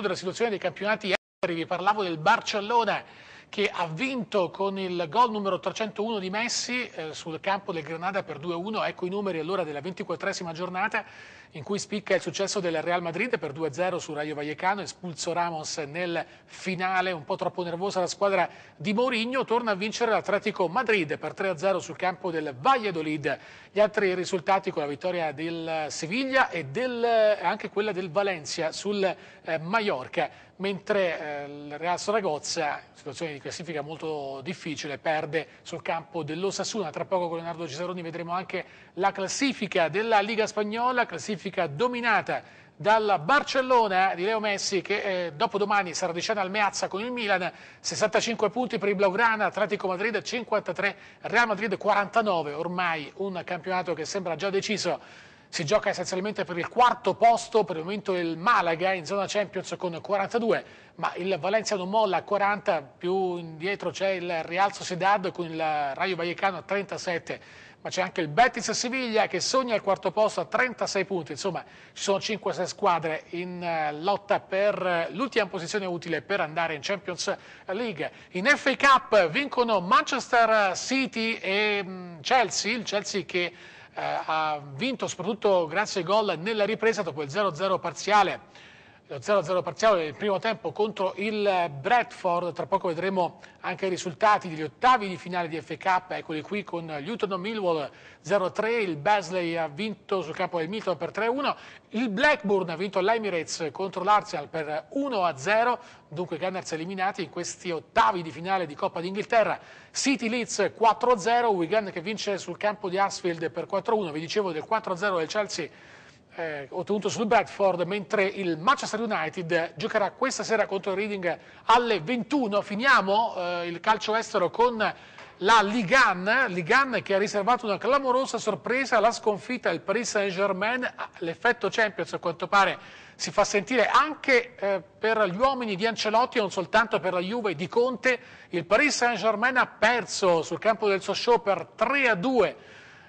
della situazione dei campionati vi parlavo del Barcellona che ha vinto con il gol numero 301 di Messi eh, sul campo del Granada per 2-1. Ecco i numeri allora della 24esima giornata in cui spicca il successo del Real Madrid per 2-0 su Rayo Vallecano, espulso Ramos nel finale, un po' troppo nervosa la squadra di Mourinho, torna a vincere l'Atletico Madrid per 3-0 sul campo del Valladolid. Gli altri risultati con la vittoria del Siviglia e del, eh, anche quella del Valencia sul eh, Mallorca, mentre eh, il Real Saragozza, situazione di di classifica molto difficile, perde sul campo dell'Osasuna. Tra poco con Leonardo Cesaroni vedremo anche la classifica della Liga Spagnola, classifica dominata dal Barcellona eh, di Leo Messi che eh, dopodomani sarà di scena al Meazza con il Milan 65 punti per il Blaugrana, Atletico Madrid 53, Real Madrid 49 ormai un campionato che sembra già deciso si gioca essenzialmente per il quarto posto, per il momento il Malaga in zona Champions con 42, ma il Valencia non molla a 40, più indietro c'è il Real Sociedad con il Rayo Vallecano a 37, ma c'è anche il Betis Siviglia che sogna il quarto posto a 36 punti, insomma ci sono 5-6 squadre in eh, lotta per eh, l'ultima posizione utile per andare in Champions League. In FA Cup vincono Manchester City e mm, Chelsea, il Chelsea che eh, ha vinto soprattutto grazie ai gol nella ripresa dopo il 0-0 parziale lo 0-0 parziale del primo tempo contro il Bradford, tra poco vedremo anche i risultati degli ottavi di finale di FK, eccoli qui con Luton Millwall 0-3, il Basley ha vinto sul campo del Milton per 3-1, il Blackburn ha vinto l'Emirates contro l'Arsenal per 1-0, dunque Gunners eliminati in questi ottavi di finale di Coppa d'Inghilterra, City Leeds 4-0, Wigan che vince sul campo di Asfield per 4-1, vi dicevo del 4-0 del Chelsea eh, ottenuto sul Bradford, mentre il Manchester United giocherà questa sera contro il Reading alle 21. Finiamo eh, il calcio estero con la Ligan, Ligan che ha riservato una clamorosa sorpresa alla sconfitta del Paris Saint-Germain, ah, l'effetto Champions a quanto pare si fa sentire anche eh, per gli uomini di Ancelotti, non soltanto per la Juve di Conte, il Paris Saint-Germain ha perso sul campo del Sochaux per 3 2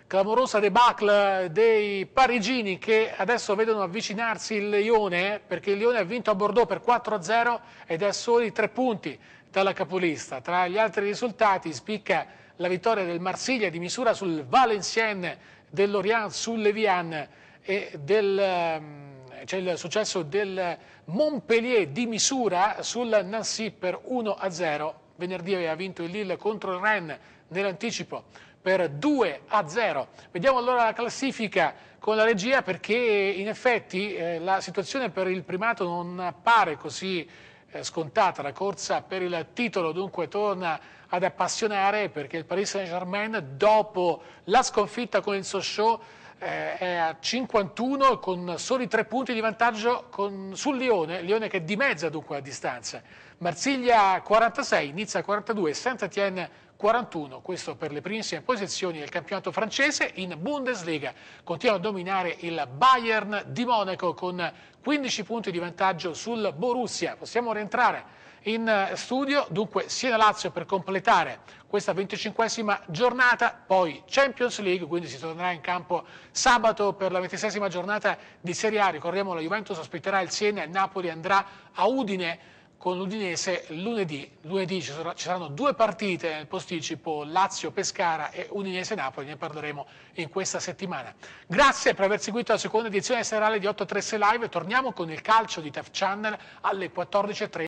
clamorosa debacle dei parigini che adesso vedono avvicinarsi il Lione perché il Lione ha vinto a Bordeaux per 4-0 ed è a soli tre punti dalla capolista. Tra gli altri risultati spicca la vittoria del Marsiglia di misura sul Valenciennes, dell'Orient sul Levian e del ehm, c'è il successo del Montpellier di misura sul Nancy per 1-0. Venerdì aveva vinto il Lille contro il Rennes nell'anticipo per 2 a 0. Vediamo allora la classifica con la regia perché in effetti eh, la situazione per il primato non appare così eh, scontata, la corsa per il titolo dunque torna ad appassionare perché il Paris Saint-Germain dopo la sconfitta con il Sochaux eh, è a 51 con soli tre punti di vantaggio con, sul Lione, Lione che dimezza dunque la distanza. Marsiglia 46, Nizza 42, Saint-Étienne 41, questo per le primissime posizioni del campionato francese in Bundesliga. Continua a dominare il Bayern di Monaco con 15 punti di vantaggio sul Borussia. Possiamo rientrare in eh, studio, dunque Siena-Lazio per completare questa 25esima giornata, poi Champions League, quindi si tornerà in campo sabato per la 26esima giornata di Serie A. Ricordiamo la Juventus ospiterà il Siena, il Napoli andrà a Udine con l'Udinese lunedì. Lunedì ci, sarà, ci, saranno due partite nel posticipo, Lazio-Pescara e Udinese-Napoli, ne parleremo in questa settimana. Grazie per aver seguito la seconda edizione serale di 836 Live, torniamo con il calcio di TAF Channel alle 14.30.